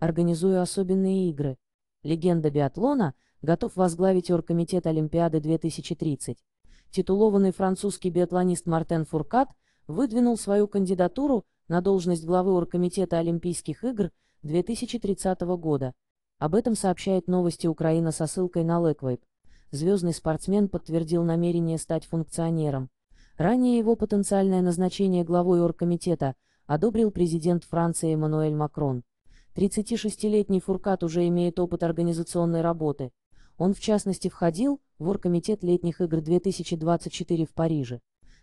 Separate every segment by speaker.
Speaker 1: Организую особенные игры. Легенда биатлона готов возглавить оргкомитет Олимпиады 2030. Титулованный французский биатлонист Мартен Фуркат выдвинул свою кандидатуру на должность главы оргкомитета Олимпийских игр 2030 года. Об этом сообщает новости Украина со ссылкой на Леквейп. Звездный спортсмен подтвердил намерение стать функционером. Ранее его потенциальное назначение главой оргкомитета одобрил президент Франции Эммануэль Макрон. 36-летний Фуркат уже имеет опыт организационной работы. Он в частности входил в Оргкомитет летних игр 2024 в Париже.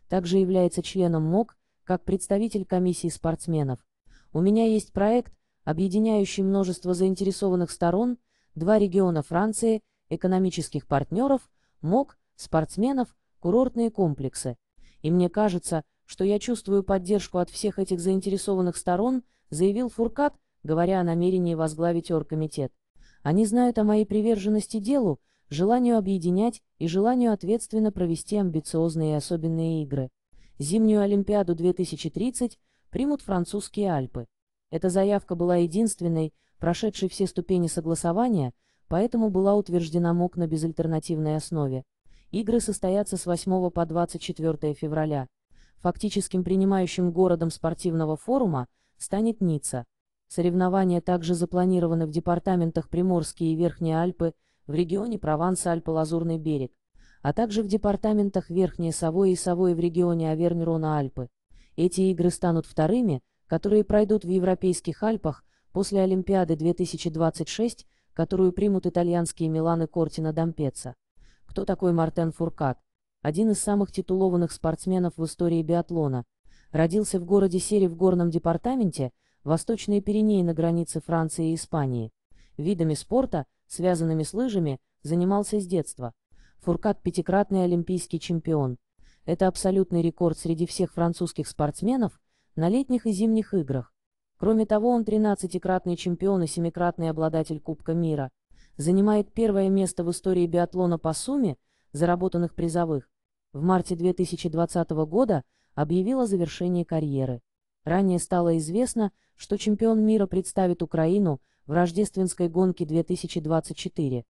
Speaker 1: Также является членом МОК, как представитель комиссии спортсменов. У меня есть проект, объединяющий множество заинтересованных сторон, два региона Франции, экономических партнеров, МОК, спортсменов, курортные комплексы. И мне кажется, что я чувствую поддержку от всех этих заинтересованных сторон, заявил Фуркат, говоря о намерении возглавить оргкомитет. Они знают о моей приверженности делу, желанию объединять и желанию ответственно провести амбициозные и особенные игры. Зимнюю Олимпиаду 2030 примут французские Альпы. Эта заявка была единственной, прошедшей все ступени согласования, поэтому была утверждена МОК на безальтернативной основе. Игры состоятся с 8 по 24 февраля. Фактическим принимающим городом спортивного форума станет Ницца. Соревнования также запланированы в департаментах Приморские и Верхние Альпы, в регионе Прованс-Альпы-Лазурный берег, а также в департаментах Верхние Савои и Савои в регионе Авернь-Рона-Альпы. Эти игры станут вторыми, которые пройдут в Европейских Альпах после Олимпиады 2026, которую примут итальянские Миланы Кортина Дампеца. Кто такой Мартен Фуркат? Один из самых титулованных спортсменов в истории биатлона. Родился в городе Сери в горном департаменте – Восточные Пиренеи на границе Франции и Испании. Видами спорта, связанными с лыжами, занимался с детства. Фуркат – пятикратный олимпийский чемпион. Это абсолютный рекорд среди всех французских спортсменов на летних и зимних играх. Кроме того, он 13-кратный чемпион и семикратный обладатель Кубка мира. Занимает первое место в истории биатлона по сумме заработанных призовых. В марте 2020 года объявил о завершении карьеры. Ранее стало известно, что чемпион мира представит Украину в рождественской гонке 2024.